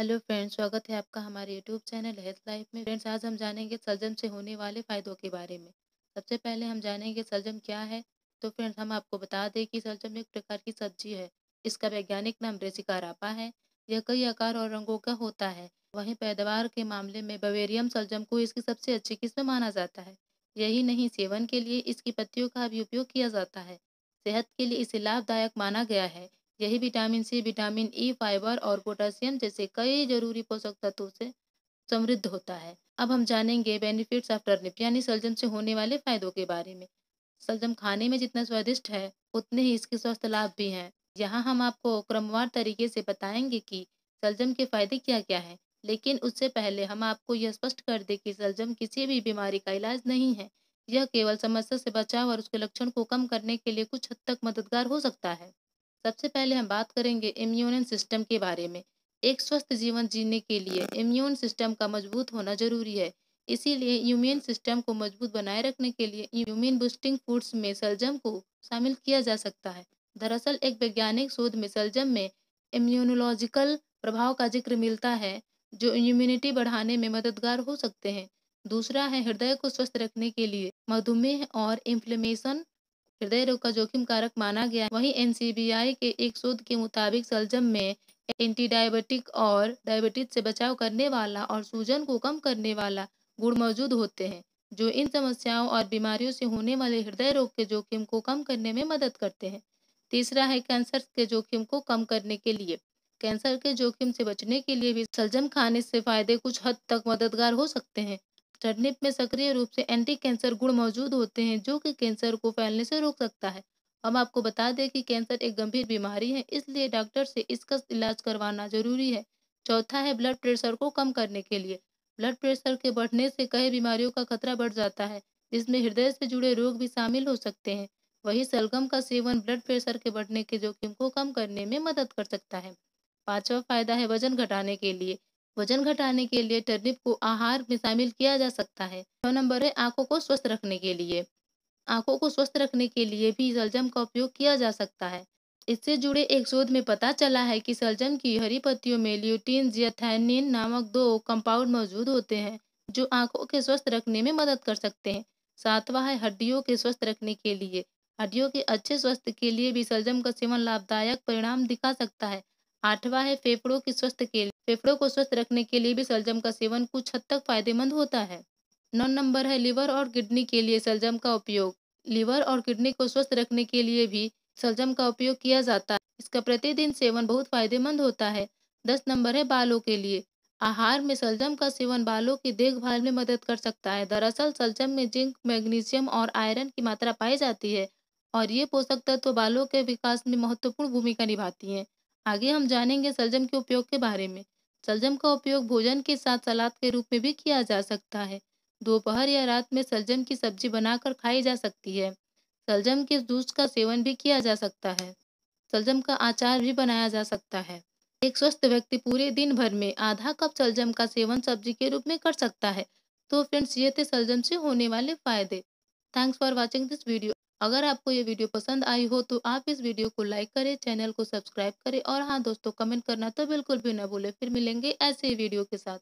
hello friends स्वागत है आपका हमारे यूट्यूब चैनल हेल्थ लाइफ में फ्रेंड्स आज हम जानेंगे सलजम से होने वाले फ़ायदों के बारे में सबसे पहले हम जानेंगे सलजम क्या है तो फ्रेंड्स हम आपको बता दें कि सलजम एक प्रकार की सब्जी है इसका वैज्ञानिक नाम रेसिकारापा है यह कई आकार और रंगों का होता है वहीं पैदावार के मामले में बवेरियम सलजम को इसकी सबसे अच्छी किस्म माना जाता है यही नहीं सेवन के लिए इसकी पत्तियों का भी उपयोग किया जाता है सेहत के लिए इसे लाभदायक माना गया है यही vitamin C vitamin E fibre और पोटासियम जैसे कई जरूरी पोषक तत्वों से समृद्ध होता है अब हम जानेंगे बेनिफिट्स ऑफ टर्निप यानी सलजम से होने वाले फायदों के बारे में सलजम खाने में जितना स्वादिष्ट है उतने ही इसके स्वास्थ्य लाभ भी हैं यहाँ हम आपको क्रमवार तरीके से बताएंगे कि सलजम के फायदे क्या क्या हैं लेकिन उससे पहले हम आपको यह स्पष्ट कर दें कि सलजम किसी भी बीमारी का इलाज नहीं है यह केवल समस्या से बचाव और उसके लक्षण को कम करने के लिए कुछ हद तक मददगार हो सकता है सबसे पहले हम बात करेंगे इम्यून सिस्टम के बारे में एक स्वस्थ जीवन जीने के लिए इम्यून सिस्टम का मजबूत होना जरूरी है इसीलिए इम्यून सिस्टम को मजबूत बनाए रखने के लिए इम्यून बूस्टिंग फूड्स में सलजम को शामिल किया जा सकता है दरअसल एक वैज्ञानिक शोध में सलजम में इम्यूनोलॉजिकल प्रभाव का जिक्र मिलता है जो इम्यूनिटी बढ़ाने में मददगार हो सकते हैं दूसरा है हृदय को स्वस्थ रखने के लिए मधुमेह और इन्फ्लेमेशन हृदय रोग का जोखिम कारक माना गया वहीं एनसीबीआई के एक शोध के मुताबिक सलजम में एंटी डायबिटिक और डायबिटीज से बचाव करने वाला और सूजन को कम करने वाला गुण मौजूद होते हैं जो इन समस्याओं और बीमारियों से होने वाले हृदय रोग के जोखिम को कम करने में मदद करते हैं तीसरा है कैंसर के जोखिम को कम करने के लिए कैंसर के जोखिम से बचने के लिए भी सलजम खाने से फायदे कुछ हद तक मददगार हो सकते हैं टर्निप में सक्रिय रूप से एंटी कैंसर गुण मौजूद होते हैं जो कि कैंसर को फैलने से रोक सकता है हम आपको बता दें कि कैंसर एक गंभीर बीमारी है इसलिए डॉक्टर से इसका इलाज करवाना जरूरी है चौथा है ब्लड प्रेशर को कम करने के लिए ब्लड प्रेशर के बढ़ने से कई बीमारियों का खतरा बढ़ जाता है जिसमें हृदय से जुड़े रोग भी शामिल हो सकते हैं वही सलगम का सेवन ब्लड प्रेशर के बढ़ने के जोखिम को कम करने में मदद कर सकता है पांचवा फायदा है वजन घटाने के लिए वजन घटाने के लिए टर्निप को आहार में शामिल किया जा सकता है छः नंबर है आंखों को स्वस्थ रखने के लिए आंखों को स्वस्थ रखने के लिए भी सलजम का उपयोग किया जा सकता है इससे जुड़े एक शोध में पता चला है कि सलजम की हरी पत्तियों में ल्यूटीन जियथैनिन नामक दो कंपाउंड मौजूद होते हैं जो आंखों के स्वस्थ रखने में मदद कर सकते हैं सातवा है हड्डियों के स्वस्थ रखने के लिए हड्डियों के अच्छे स्वास्थ्य के लिए भी सलजम का सेवन लाभदायक परिणाम दिखा सकता है आठवा है फेफड़ों के स्वस्थ के लिए फेफड़ों को स्वस्थ रखने के लिए भी सलजम का सेवन कुछ हद तक फायदेमंद होता है नौ नंबर है लीवर और किडनी के लिए सलजम का उपयोग लीवर और किडनी को स्वस्थ रखने के लिए भी सलजम का उपयोग किया जाता है इसका प्रतिदिन सेवन बहुत फायदेमंद होता है दस नंबर है बालों के लिए आहार में सलजम का सेवन बालों की देखभाल में मदद कर सकता है दरअसल सलजम में जिंक मैग्नीशियम और आयरन की मात्रा पाई जाती है और ये पोषक तत्व तो बालों के विकास में महत्वपूर्ण भूमिका निभाती हैं आगे हम जानेंगे सलजम के उपयोग के बारे में सलजम का उपयोग भोजन के साथ सलाद के रूप में भी किया जा सकता है दोपहर या रात में सलजम की सब्जी बनाकर खाई जा सकती है सलजम के जूस का सेवन भी किया जा सकता है सलजम का आचार भी बनाया जा सकता है एक स्वस्थ व्यक्ति पूरे दिन भर में आधा कप सलजम का सेवन सब्जी के रूप में कर सकता है तो फ्रेंड्स ये थे सलजम से होने वाले फायदे thanks for watching this video अगर आपको ये वीडियो पसंद आई हो तो आप इस वीडियो को लाइक करें चैनल को सब्सक्राइब करें और हाँ दोस्तों कमेंट करना तो बिल्कुल भी ना भूले फिर मिलेंगे ऐसे ही वीडियो के साथ